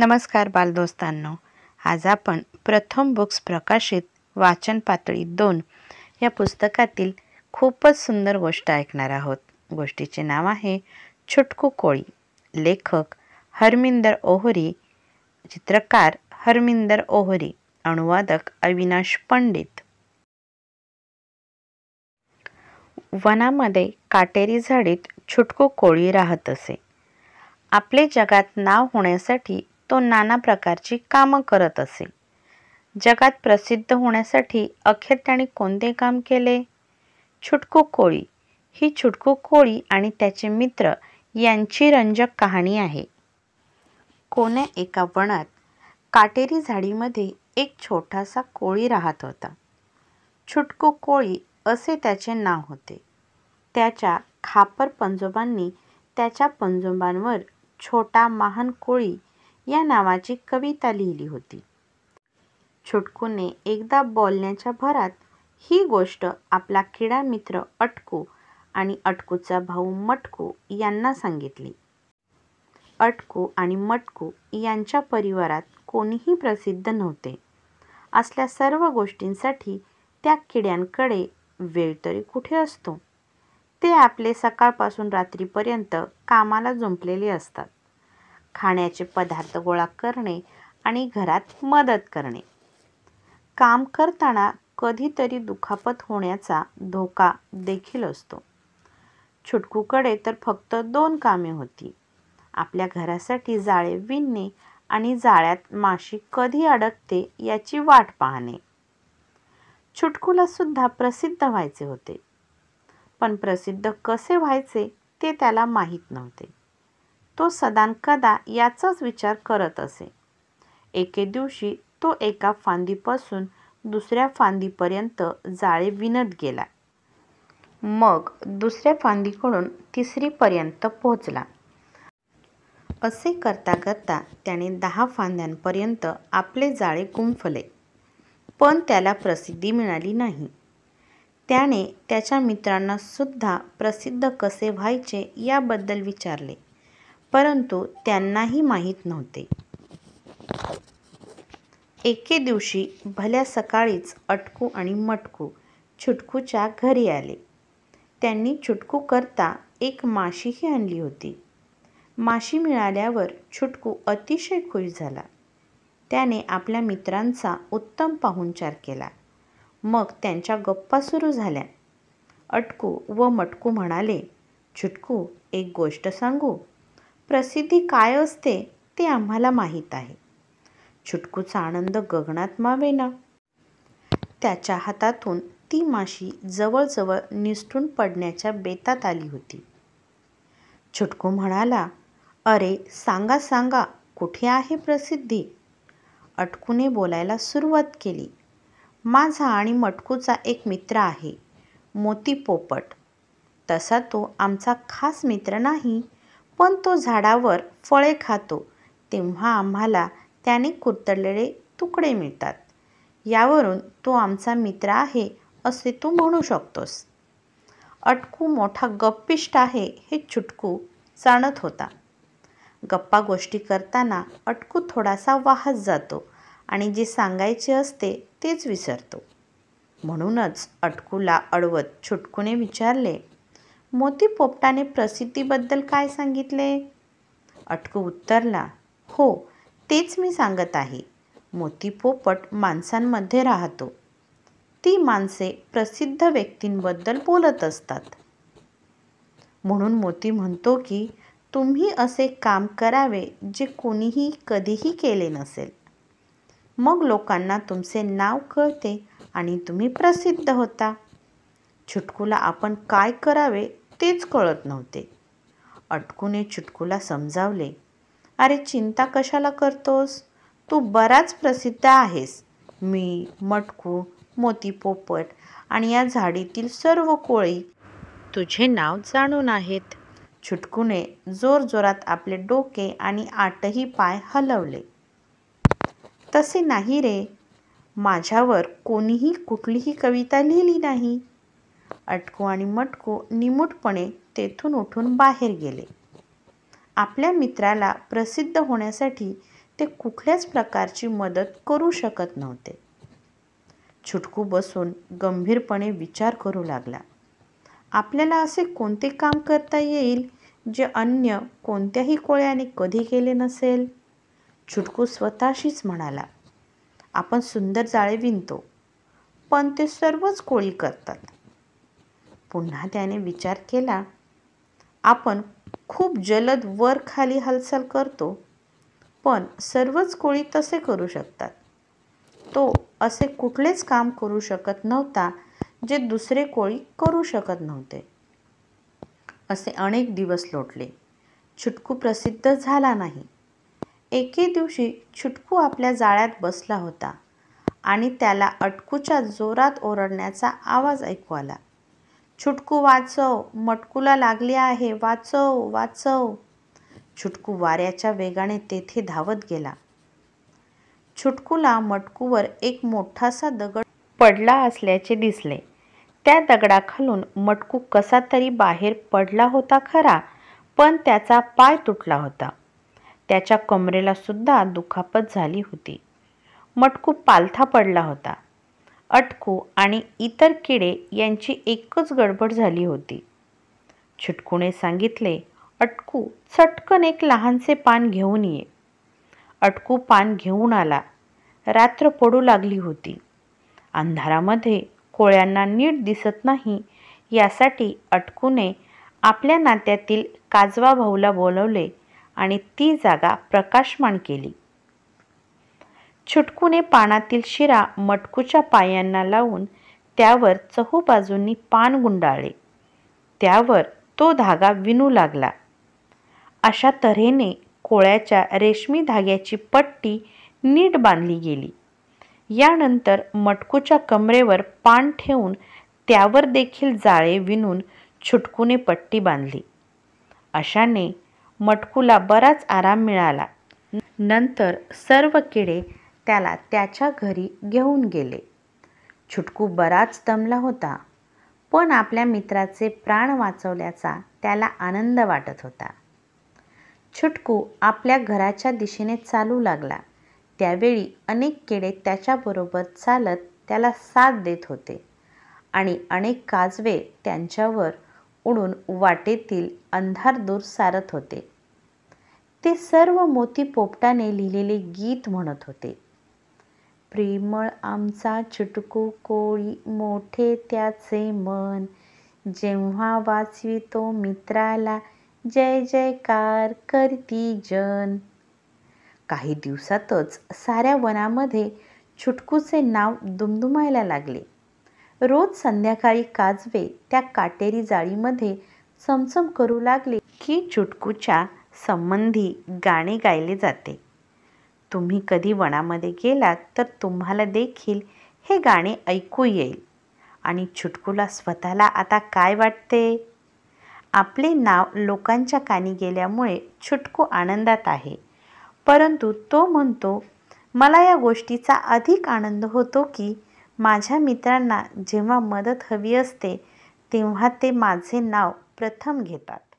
नमस्कार बालदोस्तांनो आज आपण प्रथम बुक्स प्रकाशित वाचन पातळी दोन या पुस्तकातील खूपच सुंदर गोष्ट ऐकणार आहोत गोष्टीचे नाव आहे छुटकू कोळी लेखक हरमिंदर ओहरी चित्रकार हरमिंदर ओहरी अनुवादक अविनाश पंडित वनामध्ये काटेरी झाडीत छुटकू कोळी राहत असे आपले जगात नाव होण्यासाठी तो नाना प्रकारची कामं करत असे जगात प्रसिद्ध होण्यासाठी अखेर त्याने कोणते काम केले छुटकू कोळी ही छुटकू कोळी आणि त्याचे मित्र यांची रंजक कहाणी आहे कोण्या एका वणात काटेरी झाडीमध्ये एक छोटासा कोळी राहत होता छुटकू कोळी असे त्याचे नाव होते त्याच्या खापर पंजोबांनी त्याच्या पंजोबांवर छोटा महान कोळी या नावाची कविता लिहिली होती. छोटकूने एकदा बोलण्याच्या भरात ही गोष्ट आपला किडा मित्र अटकू आणि अटकूचा भाऊ मटकू यांना सांगितली. अटकू आणि मटकू यांच्या परिवारात कोणीही प्रसिद्ध नव्हते. असल्या सर्व गोष्टींसाठी त्या किड्यांकडे वेळ तरी कुठे असतो. ते आपले सकाळपासून रात्रीपर्यंत कामाला जुंपलेले असतात. खाण्याचे पदार्थ गोळा करणे आणि घरात मदत करणे काम करताना कधीतरी दुखापत होण्याचा धोका देखील असतो छुटकूकडे तर फक्त दोन कामे होती आपल्या घरासाठी जाळे विणणे आणि जाळ्यात माशी कधी अडकते याची वाट पाहणे छुटकूला सुद्धा प्रसिद्ध व्हायचे होते पण प्रसिद्ध कसे व्हायचे ते त्याला माहीत नव्हते तो सदानकदा याचाच विचार करत असे एके दिवशी तो एका फांदीपासून दुसऱ्या फांदीपर्यंत जाळे विणत गेला मग दुसऱ्या फांदीकडून तिसरीपर्यंत पोहोचला असे करता करता त्याने दहा फांद्यांपर्यंत आपले जाळे गुंफले पण त्याला प्रसिद्धी मिळाली नाही त्याने त्याच्या मित्रांनासुद्धा प्रसिद्ध कसे व्हायचे याबद्दल विचारले परंतु त्यांनाही माहीत नव्हते एके दिवशी भल्या सकाळीच अटकू आणि मटकू छुटकूच्या घरी आले त्यांनी छुटकू करता एक माशीही आणली होती माशी मिळाल्यावर छुटकू अतिशय खुश झाला त्याने आपल्या मित्रांचा उत्तम पाहुणचार केला मग त्यांच्या गप्पा सुरू झाल्या अटकू व मटकू म्हणाले छुटकू एक गोष्ट सांगू प्रसिद्धी काय असते ते आम्हाला माहीत आहे छुटकूचा आनंद गगनात मावेना त्याच्या हातातून ती माशी जवळजवळ निसटून पडण्याच्या बेतात आली होती छुटकू म्हणाला अरे सांगा सांगा कुठे आहे प्रसिद्धी अटकूने बोलायला सुरुवात केली माझा आणि मटकूचा एक मित्र आहे मोती पोपट तसा तो आमचा खास मित्र नाही पण तो झाडावर फळे खातो तेव्हा आम्हाला त्याने कुरतडलेले तुकडे मिळतात यावरून तो आमचा मित्र आहे असे तू म्हणू शकतोस अटकू मोठा गप्पिष्ट आहे हे छुटकू जाणत होता गप्पा गोष्टी करताना अटकू थोडासा वाहत जातो आणि जे सांगायचे असते तेच विसरतो म्हणूनच अटकूला अडवत छुटकूने विचारले मोती पोपटाने प्रसिद्धीबद्दल काय सांगितले अटकू उत्तरला हो तेच मी सांगत आहे मोती पोपट माणसांमध्ये राहतो ती माणसे प्रसिद्ध व्यक्तींबद्दल बोलत असतात म्हणून मोती म्हणतो की तुम्ही असे काम करावे जे कोणीही कधीही केले नसेल मग लोकांना तुमचे नाव कळते आणि तुम्ही प्रसिद्ध होता छुटकूला आपण काय करावे तेच कळत नव्हते अटकूने चुटकूला समजावले अरे चिंता कशाला करतोस तू बराच प्रसिद्ध आहेस मी मटकू मोती पोपट आणि या झाडीतील सर्व कोळी तुझे नाव जाणून आहेत छुटकूने जोरजोरात आपले डोके आणि आठही पाय हलवले तसे नाही रे माझ्यावर कोणीही कुठलीही कविता लिहिली नाही अटको आणि मटको निमूटपणे तेथून उठून बाहेर गेले आपल्या मित्राला प्रसिद्ध होण्यासाठी ते कुठल्याच प्रकारची मदत करू शकत नव्हते छुटकू बसून गंभीरपणे विचार करू लागला आपल्याला असे कोणते काम करता येईल जे अन्य कोणत्याही कोळ्याने कधी केले नसेल छुटकू स्वतःशीच म्हणाला आपण सुंदर जाळे विणतो पण ते सर्वच कोळी करतात पुन्हा त्याने विचार केला आपण खूप जलद वर खाली हालचाल करतो पण सर्वच कोळी तसे करू शकतात तो असे कुठलेच काम करू शकत नव्हता जे दुसरे कोळी करू शकत नव्हते असे अनेक दिवस लोटले छुटकू प्रसिद्ध झाला नाही एके दिवशी छुटकू आपल्या जाळ्यात बसला होता आणि त्याला अटकूच्या जोरात ओरडण्याचा आवाज ऐकू आला छुटकू वाचव मटकूला लागले आहे वाचव वाचव छुटकू वाऱ्याच्या वेगाने तेथे धावत गेला छुटकूला मटकूवर एक मोठासा दगड पडला असल्याचे दिसले त्या दगडाखालून मटकू कसा तरी बाहेर पडला होता खरा पण त्याचा पाय तुटला होता त्याच्या कमरेला सुद्धा दुखापत झाली होती मटकू पालथा पडला होता अटकू आणि इतर किडे यांची एकच गडबड झाली होती छुटकुणे सांगितले अटकू चटकन एक लहानसे पान घेऊन ये अटकू पान घेऊन आला रात्र पडू लागली होती अंधारामध्ये कोळ्यांना नीट दिसत नाही यासाठी अटकूने आपल्या नात्यातील काजवा भाऊला बोलवले आणि ती जागा प्रकाशमान केली छुटकूने पानातील शिरा मटकूच्या पायांना लावून त्यावर चहूबाजूंनी पान गुंडाळले त्यावर तो धागा विणू लागला अशा तऱ्हेने कोळ्याच्या रेशमी धाग्याची पट्टी नीट बांधली गेली यानंतर मटकूच्या कमरेवर पान ठेवून त्यावर देखील जाळे विणून छुटकूने पट्टी बांधली अशाने मटकूला बराच आराम मिळाला नंतर सर्व किडे त्याला त्याच्या घरी घेऊन गेले छुटकू बराच दमला होता पण आपल्या मित्राचे प्राण वाचवल्याचा त्याला आनंद वाटत होता छुटकू आपल्या घराच्या दिशेने चालू लागला त्यावेळी अनेक केडे त्याच्याबरोबर चालत त्याला साथ देत होते आणि अनेक काजवे त्यांच्यावर उडून वाटेतील अंधार दूर सारत होते ते सर्व मोती पोपटाने लिहिलेले गीत म्हणत होते प्रेमळ आमचा चुटकू कोळी मोठे त्याचे मन जेव्हा वाचवितो मित्राला जय जयकार करती जन काही दिवसातच साऱ्या वनामध्ये छुटकूचे नाव दुमदुमायला लागले रोज संध्याकाळी काजवे त्या काटेरी जाळीमध्ये चमचम करू लागले की चुटकूच्या संबंधी गाणे गायले जाते तुम्ही कधी वनामध्ये गेलात तर तुम्हाला देखील हे गाणे ऐकू येईल आणि छुटकूला स्वतःला आता काय वाटते आपले नाव लोकांच्या कानी गेल्यामुळे छुटकू आनंदात आहे परंतु तो म्हणतो मला या गोष्टीचा अधिक आनंद होतो की माझ्या मित्रांना जेव्हा मदत हवी असते तेव्हा ते माझे नाव प्रथम घेतात